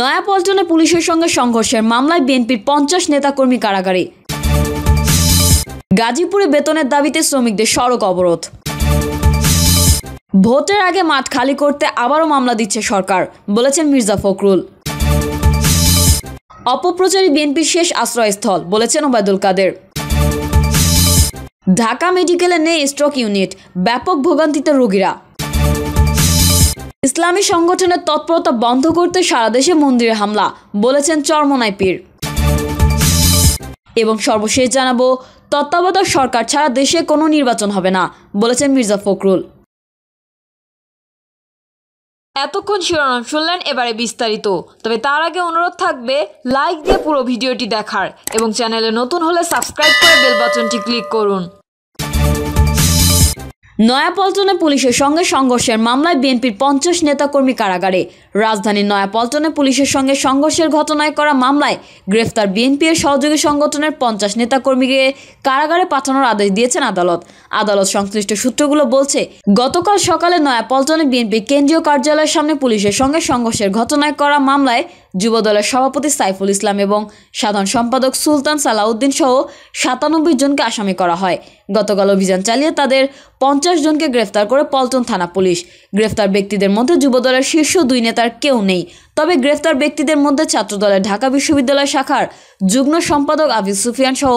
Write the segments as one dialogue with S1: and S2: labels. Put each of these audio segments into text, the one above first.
S1: নয়াপল্টনে পুলিশের সঙ্গে সংঘর্ষের মামলায় বিএনপির পঞ্চাশ নেতাকর্মী কারাগারে গাজীপুরে বেতনের দাবিতে শ্রমিকদের সড়ক অবরোধ ভোটের আগে মাঠ খালি করতে আবারও মামলা দিচ্ছে সরকার বলেছেন মির্জা ফখরুল অপপ্রচারী বিএনপির শেষ আশ্রয়স্থল বলেছেন ওবায়দুল কাদের ঢাকা মেডিকেলে নেই স্ট্রোক ইউনিট ব্যাপক ভোগান্তিতে রোগীরা ইসলামী সংগঠনের তৎপরতা বন্ধ করতে সারা দেশে মন্দিরে হামলা বলেছেন চরমনাই পীর এবং সর্বশেষ জানাবো তত্ত্বাবধায়ক সরকার ছাড়া দেশে কোনো নির্বাচন হবে না বলেছেন মির্জা ফখরুল এতক্ষণ শিরোনাম শুনলেন এবারে বিস্তারিত তবে তার আগে অনুরোধ থাকবে লাইক দিয়ে পুরো ভিডিওটি দেখার এবং চ্যানেলে নতুন হলে সাবস্ক্রাইব করে বেল বাটনটি ক্লিক করুন নয়াপল্টনে পুলিশের সঙ্গে সংঘর্ষের মামলায় বিএনপির পঞ্চাশ নেতাকর্মী কারাগারে রাজধানীর নয়াপল্টনে পুলিশের সঙ্গে সংঘর্ষের ঘটনায় করা মামলায় গ্রেফতার বিএনপি এর সহযোগী সংগঠনের পঞ্চাশ নেতাকর্মীকে কারাগারে পাঠানোর আদেশ দিয়েছেন আদালত আদালত সংশ্লিষ্ট সূত্রগুলো বলছে গতকাল সকালে নয়াপল্টনে বিএনপি কেন্দ্রীয় কার্যালয়ের সামনে পুলিশের সঙ্গে সংঘর্ষের ঘটনায় করা মামলায় যুবদলের সভাপতি সাইফুল ইসলাম এবং সাধারণ সম্পাদক সুলতান সালাউদ্দিন সহ সাতানব্বই জনকে আসামি করা হয় গতকাল অভিযান চালিয়ে তাদের পঞ্চাশ জনকে গ্রেফতার করে পল্টন থানা পুলিশ গ্রেফতার ব্যক্তিদের মধ্যে যুবদলের শীর্ষ দুই নেতার কেউ নেই তবে গ্রেফতার ব্যক্তিদের মধ্যে ছাত্রদলের ঢাকা বিশ্ববিদ্যালয় শাখার যুগ্ম সম্পাদক আবিদ সুফিয়ান সহ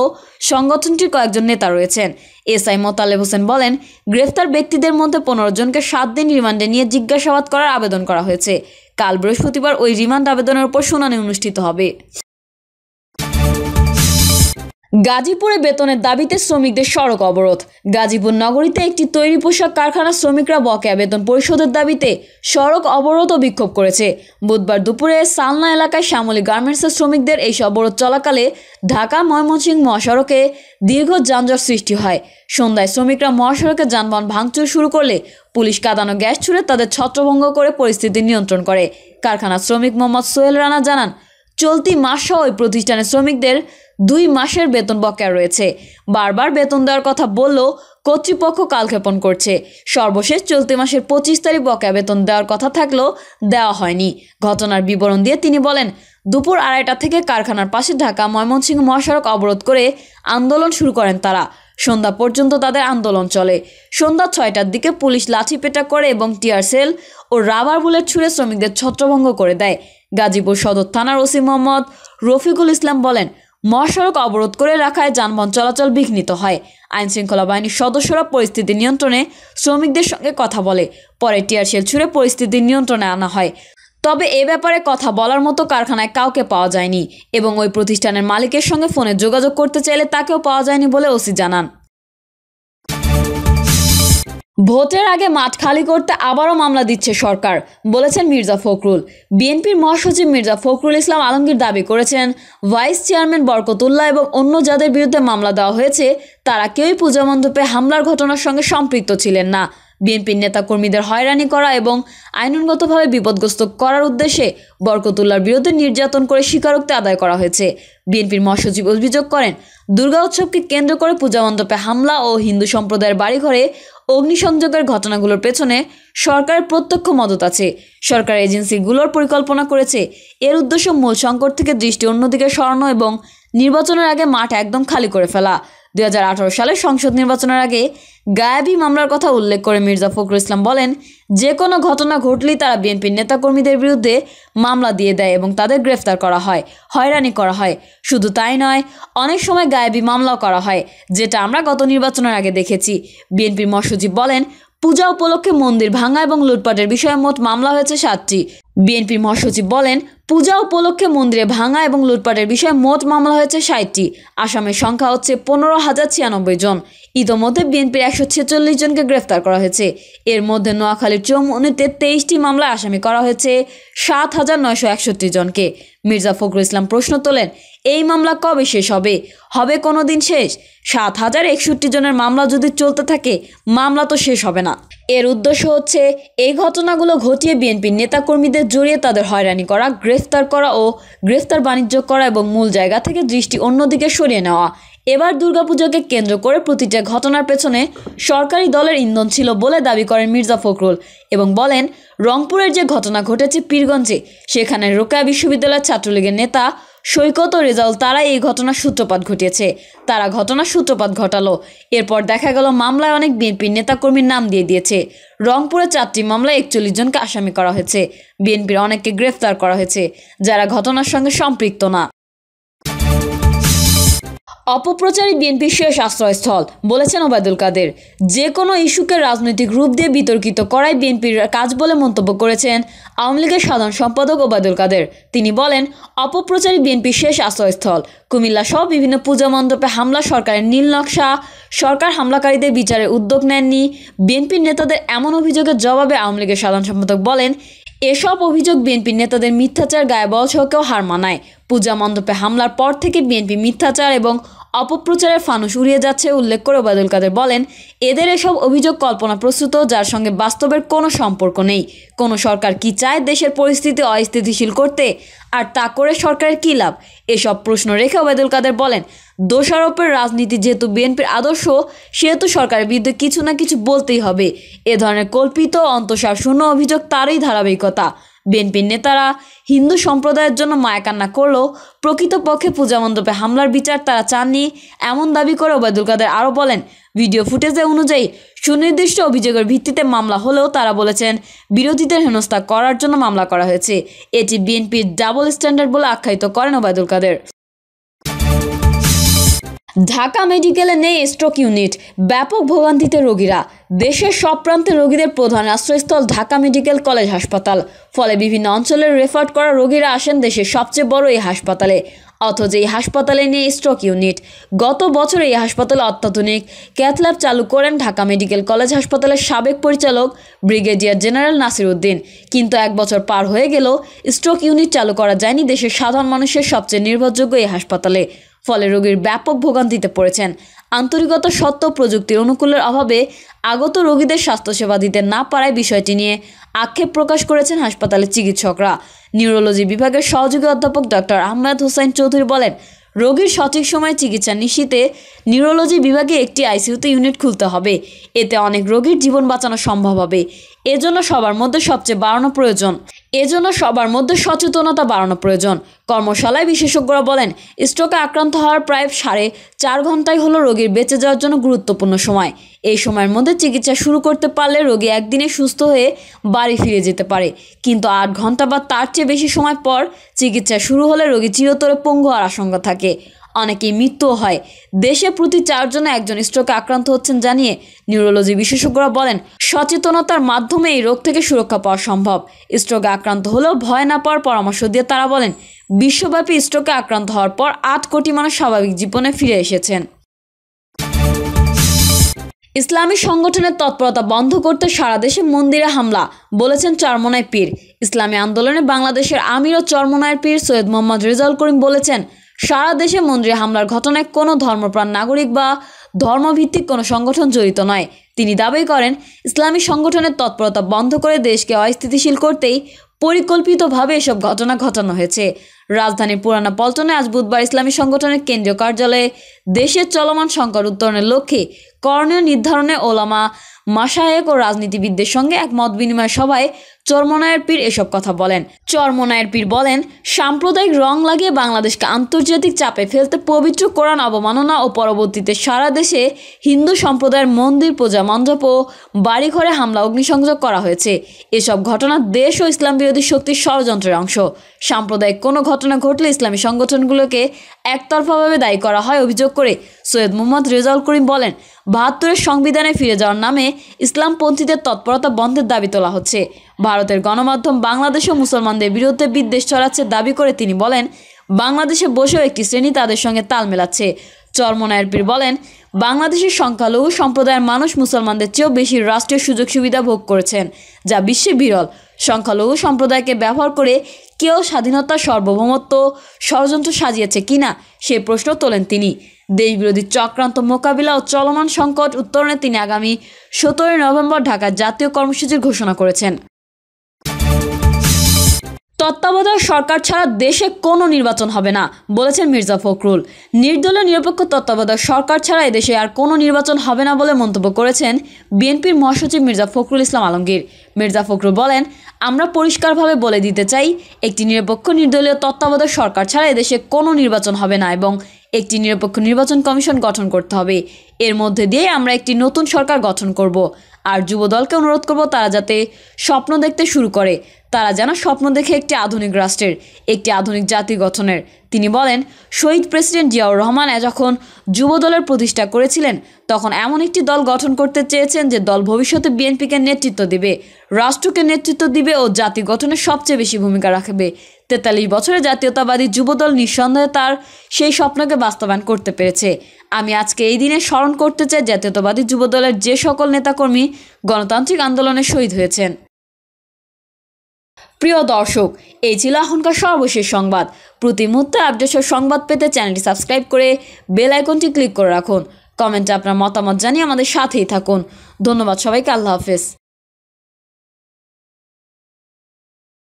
S1: সংগঠনটির কয়েকজন নেতা রয়েছেন এস আই মোতালেব হোসেন বলেন গ্রেফতার ব্যক্তিদের মধ্যে পনেরো জনকে সাত দিন রিমান্ডে নিয়ে জিজ্ঞাসাবাদ করার আবেদন করা হয়েছে কাল বৃহস্পতিবার ওই রিমান্ড আবেদনের উপর শুনানি অনুষ্ঠিত হবে গাজীপুরে বেতনের দাবিতে শ্রমিকদের সড়ক অবরোধ গাজীপুর নগরীতে একটি তৈরি পোশাক কারখানার শ্রমিকরা বকেয়া বেতন পরিশোধের দাবিতে সড়ক অবরোধ ও বিক্ষোভ করেছে বুধবার দুপুরে সালনা এলাকায় শ্যামলী গার্মেন্টসের শ্রমিকদের এই অবরোধ চলাকালে ঢাকা ময়মনসিংহ মহাসড়কে দীর্ঘ যানজট সৃষ্টি হয় সন্ধ্যায় শ্রমিকরা মহাসড়কে যানবাহন ভাঙচুর শুরু করলে পুলিশ কাঁদানো গ্যাস ছুড়ে তাদের ছত্রভঙ্গ করে পরিস্থিতি নিয়ন্ত্রণ করে কারখানার শ্রমিক মোহাম্মদ সোহেল রানা জানান চলতি সহ ওই প্রতিষ্ঠানের শ্রমিকদের দুই মাসের বেতন বকেয়া রয়েছে বারবার বেতন দেওয়ার কথা বললেও কর্তৃপক্ষ কালক্ষেপণ করছে সর্বশেষ চলতি মাসের পঁচিশ তারিখ বকেয়া বেতন দেওয়ার কথা থাকলেও দেওয়া হয়নি ঘটনার বিবরণ দিয়ে তিনি বলেন দুপুর আড়াইটা থেকে কারখানার পাশে ঢাকা ময়মনসিংহ মহাসড়ক অবরোধ করে আন্দোলন শুরু করেন তারা সন্ধ্যা পর্যন্ত তাদের আন্দোলন চলে সন্ধ্যা ছয়টার দিকে পুলিশ লাঠিপেটা করে এবং টিয়ার সেল ও রাবার বুলেট ছুড়ে শ্রমিকদের ছত্রভঙ্গ করে দেয় গাজীপুর সদর থানার ওসি মোহাম্মদ রফিকুল ইসলাম বলেন মহাসড়ক অবরোধ করে রাখায় যানবাহন চলাচল বিঘ্নিত হয় আইন শৃঙ্খলা বাহিনীর সদস্যরা পরিস্থিতি নিয়ন্ত্রণে শ্রমিকদের সঙ্গে কথা বলে পরে টিয়ারশেল ছুড়ে পরিস্থিতি নিয়ন্ত্রণে আনা হয় তবে এ ব্যাপারে কথা বলার মতো কারখানায় কাউকে পাওয়া যায়নি এবং ওই প্রতিষ্ঠানের মালিকের সঙ্গে ফোনে যোগাযোগ করতে চাইলে তাকেও পাওয়া যায়নি বলে ওসি জানান ভোটের আগে মাঠ খালি করতে আবারও মামলা দিচ্ছে সরকার বলেছেন মির্জা ফখরুল বিএনপির মহাসচিব মির্জা ফখরুল ইসলাম আলমগীর দাবি করেছেন ভাইস চেয়ারম্যান বরকতুল্লাহ এবং অন্য যাদের বিরুদ্ধে মামলা দেওয়া হয়েছে তারা কেউই পূজা মণ্ডপে হামলার ঘটনার সঙ্গে সম্পৃক্ত ছিলেন না বিএনপির নেতাকর্মীদের হয়রানি করা এবং আইনগতভাবে বিপদগ্রস্ত করার উদ্দেশ্যে বরকতুল্লার বিরুদ্ধে নির্যাতন করে স্বীকারোক্তি আদায় করা হয়েছে বিএনপির মহাসচিব অভিযোগ করেন দুর্গা উৎসবকে কেন্দ্র করে পূজা মণ্ডপে হামলা ও হিন্দু সম্প্রদায়ের বাড়িঘরে অগ্নিসংযোগের ঘটনাগুলোর পেছনে সরকারের প্রত্যক্ষ মদত আছে সরকার এজেন্সিগুলোর পরিকল্পনা করেছে এর উদ্দেশ্য মূল সংকট থেকে দৃষ্টি অন্যদিকে সরানো এবং নির্বাচনের আগে মাঠ একদম খালি করে ফেলা দুই সালের সংসদ নির্বাচনের আগে গায়াবি মামলার কথা উল্লেখ করে মির্জা ফখরুল ইসলাম বলেন যে কোনো ঘটনা ঘটলেই তারা বিএনপির নেতাকর্মীদের বিরুদ্ধে মামলা দিয়ে দেয় এবং তাদের গ্রেফতার করা হয় হয়রানি করা হয় শুধু তাই নয় অনেক সময় গায়াবি মামলাও করা হয় যেটা আমরা গত নির্বাচনের আগে দেখেছি বিএনপির মহাসচিব বলেন পূজা উপলক্ষে মন্দির ভাঙা এবং লুটপাটের বিষয়ে মোট মামলা হয়েছে সাতটি বিএনপির মহাসচিব বলেন পূজা উপলক্ষে মন্দিরে ভাঙা এবং লুটপাটের বিষয়ে মোট মামলা হয়েছে ষাটটি আসামের সংখ্যা হচ্ছে পনেরো হাজার ছিয়ানব্বই জন ইতোমধ্যে বিএনপির একশো ছেচল্লিশ জনকে গ্রেফতার করা হয়েছে এর মধ্যে নোয়াখালীর চৌমনিতে তেইশটি মামলায় আসামি করা হয়েছে সাত হাজার নয়শো একষট্টি জনকে মির্জা ফখরুল ইসলাম প্রশ্ন তোলেন এই মামলা কবে শেষ হবে হবে কোনো দিন শেষ সাত হাজার একষট্টি জনের মামলা যদি চলতে থাকে মামলা তো শেষ হবে না এর উদ্দেশ্য হচ্ছে এই ঘটনাগুলো ঘটিয়ে বিএনপির নেতাকর্মীদের জড়িয়ে তাদের হয়রানি করা গ্রেফতার করা ও গ্রেফতার বাণিজ্য করা এবং মূল জায়গা থেকে দৃষ্টি অন্যদিকে সরিয়ে নেওয়া এবার দুর্গাপুজোকে কেন্দ্র করে প্রতিটা ঘটনার পেছনে সরকারি দলের ইন্ধন ছিল বলে দাবি করেন মির্জা ফখরুল এবং বলেন রংপুরের যে ঘটনা ঘটেছে পীরগঞ্জে সেখানে রোকেয়া বিশ্ববিদ্যালয়ের ছাত্রলীগের নেতা সৈকত ও রেজাল তারা এই ঘটনার সূত্রপাত ঘটিয়েছে তারা ঘটনার সূত্রপাত ঘটালো এরপর দেখা গেল মামলায় অনেক বিএনপি নেতাকর্মীর নাম দিয়ে দিয়েছে রংপুরে চারটি মামলায় একচল্লিশ জনকে আসামি করা হয়েছে বিএনপির অনেককে গ্রেফতার করা হয়েছে যারা ঘটনার সঙ্গে সম্পৃক্ত না অপপ্রচারই বিএনপির শেষ আশ্রয়স্থল বলেছেন ওবায়দুল কাদের যে কোনো ইস্যুকে রাজনৈতিক রূপ দিয়ে বিতর্কিত করাই বিএনপির কাজ বলে মন্তব্য করেছেন আওয়ামী লীগের সাধারণ সম্পাদক ওবায়দুল কাদের তিনি বলেন অপপ্রচারই বিএনপির শেষ আশ্রয়স্থল কুমিল্লা সহ বিভিন্ন পূজা মণ্ডপে হামলা সরকারের নীল নকশা সরকার হামলাকারীদের বিচারের উদ্যোগ নেননি বিএনপির নেতাদের এমন অভিযোগের জবাবে আওয়ামী লীগের সাধারণ সম্পাদক বলেন এসব অভিযোগ বিএনপি নেতাদের মিথ্যাচার গায়েবল সহকেও হার মানায় পূজা মণ্ডপে হামলার পর থেকে বিএনপি মিথ্যাচার এবং অপপ্রচারের ফানুস উড়িয়ে যাচ্ছে উল্লেখ করে ওবায়দুল কাদের বলেন এদের এসব অভিযোগ কল্পনা প্রস্তুত যার সঙ্গে বাস্তবের কোনো সম্পর্ক নেই কোনো সরকার কি চায় দেশের পরিস্থিতি অস্থিতিশীল করতে আর তা করে সরকারের কী লাভ এসব প্রশ্ন রেখে ওবায়দুল কাদের বলেন দোষারোপের রাজনীতি যেহেতু বিএনপির আদর্শ সেহেতু সরকারের বিরুদ্ধে কিছু না কিছু বলতেই হবে এ ধরনের কল্পিত অন্তঃসার শূন্য অভিযোগ তারই ধারাবাহিকতা বিএনপির নেতারা হিন্দু সম্প্রদায়ের জন্য মায়া কান্না করলেও প্রকৃতপক্ষে পূজা মণ্ডপে হামলার বিচার তারা চাননি এমন দাবি করে ওবায়দুল কাদের আরও বলেন ভিডিও ফুটেজে অনুযায়ী সুনির্দিষ্ট অভিযোগের ভিত্তিতে মামলা হলেও তারা বলেছেন বিরোধীদের হেনস্থা করার জন্য মামলা করা হয়েছে এটি বিএনপির ডাবল স্ট্যান্ডার্ড বলে আখ্যায়িত করেন ওবায়দুল কাদের ঢাকা মেডিকেলে নেই স্ট্রোক ইউনিট ব্যাপক ভোগান্তিতে রোগীরা দেশের সব প্রান্তে রোগীদের প্রধান আশ্রয়স্থল ঢাকা মেডিকেল কলেজ হাসপাতাল ফলে বিভিন্ন অঞ্চলে রেফার করা রোগীরা আসেন দেশের সবচেয়ে বড় এই হাসপাতালে অথচ এই হাসপাতালে নেই স্ট্রোক ইউনিট গত বছর এই হাসপাতালে অত্যাধুনিক ক্যাথল্যাব চালু করেন ঢাকা মেডিকেল কলেজ হাসপাতালের সাবেক পরিচালক ব্রিগেডিয়ার জেনারেল নাসির উদ্দিন কিন্তু এক বছর পার হয়ে গেলেও স্ট্রোক ইউনিট চালু করা যায়নি দেশের সাধারণ মানুষের সবচেয়ে নির্ভরযোগ্য এই হাসপাতালে ফলে রোগীর ব্যাপক ভোগান্তিতে পড়েছেন আন্তরিকতা সত্ত্বেও প্রযুক্তির অনুকূলের অভাবে আগত রোগীদের স্বাস্থ্যসেবা দিতে না পারায় বিষয়টি নিয়ে আক্ষেপ প্রকাশ করেছেন হাসপাতালের চিকিৎসকরা নিউরোলজি বিভাগের সহযোগী অধ্যাপক ডক্টর আহমেদ হোসেন চৌধুরী বলেন রোগীর সঠিক সময়ে চিকিৎসা নিশ্চিতে নিউরোলজি বিভাগে একটি আইসিউতে ইউনিট খুলতে হবে এতে অনেক রোগীর জীবন বাঁচানো সম্ভব হবে এজন্য সবার মধ্যে সবচেয়ে বাড়ানো প্রয়োজন এজন্য সবার মধ্যে সচেতনতা বাড়ানো প্রয়োজন কর্মশালায় বিশেষজ্ঞরা বলেন স্ট্রোকে আক্রান্ত হওয়ার প্রায় সাড়ে চার ঘন্টাই হলো রোগীর বেঁচে যাওয়ার জন্য গুরুত্বপূর্ণ সময় এই সময়ের মধ্যে চিকিৎসা শুরু করতে পারলে রোগী একদিনে সুস্থ হয়ে বাড়ি ফিরে যেতে পারে কিন্তু আট ঘন্টা বা তার চেয়ে বেশি সময় পর চিকিৎসা শুরু হলে রোগী চিরতরে পঙ্গু হওয়ার আশঙ্কা থাকে অনেকেই মৃত্যুও হয় দেশে প্রতি চারজনে একজন স্ট্রোকে আক্রান্ত হচ্ছেন জানিয়ে নিউরোলজি বিশেষজ্ঞরা বলেন সচেতনতার মাধ্যমে এই রোগ থেকে সুরক্ষা পাওয়া সম্ভব স্ট্রোকে আক্রান্ত হলেও ভয় না পাওয়ার পরামর্শ দিয়ে তারা বলেন বিশ্বব্যাপী স্ট্রোকে আক্রান্ত হওয়ার পর আট কোটি মানুষ স্বাভাবিক জীবনে ফিরে এসেছেন ইসলামী সংগঠনের তৎপরতা বন্ধ করতে সারা দেশে মন্দিরে হামলা বলেছেন চরমনায় পীর ইসলামী আন্দোলনে বাংলাদেশের আমির ও চরমনায়ের পীর সৈয়দ মোহাম্মদ রেজাউল করিম বলেছেন সারা দেশে মন্দিরে হামলার ঘটনায় কোনো ধর্মপ্রাণ নাগরিক বা ধর্মভিত্তিক কোনো সংগঠন জড়িত নয় তিনি দাবি করেন ইসলামী সংগঠনের তৎপরতা বন্ধ করে দেশকে অস্থিতিশীল করতেই পরিকল্পিতভাবে এসব ঘটনা ঘটানো হয়েছে রাজধানীর পুরানা পল্টনে আজ বুধবার ইসলামী সংগঠনের কেন্দ্রীয় কার্যালয়ে দেশের চলমান সংকট উত্তরণের লক্ষ্যে করণীয় নির্ধারণে ওলামা মাসায়েক ও রাজনীতিবিদদের সঙ্গে এক মত বিনিময় সভায় চরমনায়ের পীর এসব কথা বলেন চরমনায়ের পীর বলেন সাম্প্রদায়িক রং লাগিয়ে বাংলাদেশকে আন্তর্জাতিক চাপে ফেলতে পবিত্র কোরআন অবমাননা ও পরবর্তীতে সারা দেশে হিন্দু সম্প্রদায়ের মন্দির পূজা মণ্ডপ ও বাড়িঘরে হামলা অগ্নিসংযোগ করা হয়েছে এসব ঘটনা দেশ ও ইসলাম বিরোধী শক্তির ষড়যন্ত্রের অংশ সাম্প্রদায়িক কোনো ঘটনা ঘটনা ঘটলে ইসলামী সংগঠনগুলোকে একতরফাভাবে দায়ী করা হয় অভিযোগ করে সৈয়দ মোহাম্মদ রেজাউল করিম বলেন বাহাত্তরের সংবিধানে ফিরে যাওয়ার নামে ইসলামপন্থীদের তৎপরতা বন্ধের দাবি তোলা হচ্ছে ভারতের গণমাধ্যম ও মুসলমানদের বিরুদ্ধে বিদ্বেষ ছড়াচ্ছে দাবি করে তিনি বলেন বাংলাদেশে বসেও একটি শ্রেণী তাদের সঙ্গে তাল মেলাচ্ছে চরমনায়ের পীর বলেন বাংলাদেশের সংখ্যালঘু সম্প্রদায়ের মানুষ মুসলমানদের চেয়েও বেশি রাষ্ট্রীয় সুযোগ সুবিধা ভোগ করেছেন যা বিশ্বে বিরল সংখ্যালঘু সম্প্রদায়কে ব্যবহার করে কেউ স্বাধীনতা সার্বভৌমত্ব ষড়যন্ত্র সাজিয়েছে কিনা সে প্রশ্ন তোলেন তিনি দেশবিরোধী চক্রান্ত মোকাবিলা ও চলমান সংকট উত্তরণে তিনি আগামী সতেরোই নভেম্বর ঢাকার জাতীয় কর্মসূচির ঘোষণা করেছেন তত্ত্বাবধায়ক সরকার ছাড়া দেশে কোনো নির্বাচন হবে না বলেছেন মির্জা ফখরুল নির্দলীয় নিরপেক্ষ তত্ত্বাবধায়ক সরকার ছাড়া এদেশে আর কোনো নির্বাচন হবে না বলে মন্তব্য করেছেন বিএনপির মহাসচিব মির্জা ফখরুল ইসলাম আলমগীর মির্জা ফখরুল বলেন আমরা পরিষ্কারভাবে বলে দিতে চাই একটি নিরপেক্ষ নির্দলীয় তত্ত্বাবধায়ক সরকার ছাড়া এদেশে কোনো নির্বাচন হবে না এবং একটি নিরপেক্ষ নির্বাচন কমিশন গঠন করতে হবে এর মধ্যে দিয়ে আমরা একটি নতুন সরকার গঠন করব আর যুবদলকে অনুরোধ করব তারা যাতে স্বপ্ন দেখতে শুরু করে তারা যেন স্বপ্ন দেখে একটি আধুনিক রাষ্ট্রের একটি আধুনিক জাতি গঠনের তিনি বলেন শহীদ প্রেসিডেন্ট জিয়াউর রহমান যখন যুবদলের প্রতিষ্ঠা করেছিলেন তখন এমন একটি দল গঠন করতে চেয়েছেন যে দল ভবিষ্যতে বিএনপিকে নেতৃত্ব দেবে রাষ্ট্রকে নেতৃত্ব দিবে ও জাতি গঠনে সবচেয়ে বেশি ভূমিকা রাখবে তেতাল্লিশ বছরে জাতীয়তাবাদী যুবদল নিঃসন্দেহে তার সেই স্বপ্নকে বাস্তবায়ন করতে পেরেছে আমি আজকে এই দিনে স্মরণ করতে চাই জাতীয়তাবাদী যুবদলের যে সকল নেতাকর্মী গণতান্ত্রিক আন্দোলনে শহীদ হয়েছেন প্রিয় দর্শক এই ছিল এখনকার সর্বশেষ সংবাদ প্রতি মুহূর্তে আপডেটসের সংবাদ পেতে চ্যানেলটি সাবস্ক্রাইব করে বেল আইকনটি ক্লিক করে রাখুন কমেন্টে আপনার মতামত জানিয়ে আমাদের সাথেই থাকুন ধন্যবাদ সবাইকে আল্লাহ হাফেজ